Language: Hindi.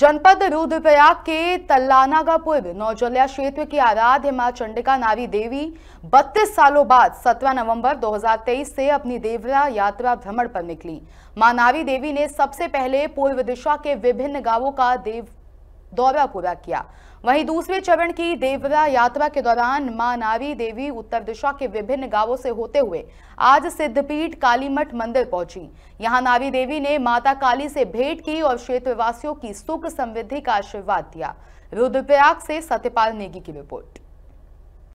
जनपद रुद्रप्रयाग के पूर्व नौजलिया क्षेत्र की आराध्य मां चंडिका नावी देवी 32 सालों बाद 17 नवंबर 2023 से अपनी देवरा यात्रा भ्रमण पर निकली मां नावी देवी ने सबसे पहले पूर्व दिशा के विभिन्न गांवों का देव दौरा पूरा किया वहीं दूसरे चरण की देवता यात्रा के दौरान मां नारी देवी उत्तर दिशा के विभिन्न गांवों से होते हुए आज सिद्धपीठ कालीमठ मंदिर पहुंची यहां नारी देवी ने माता काली से भेंट की और क्षेत्रवासियों की सुख समृद्धि का आशीर्वाद दिया रुद्रप्रयाग से सत्यपाल नेगी की रिपोर्ट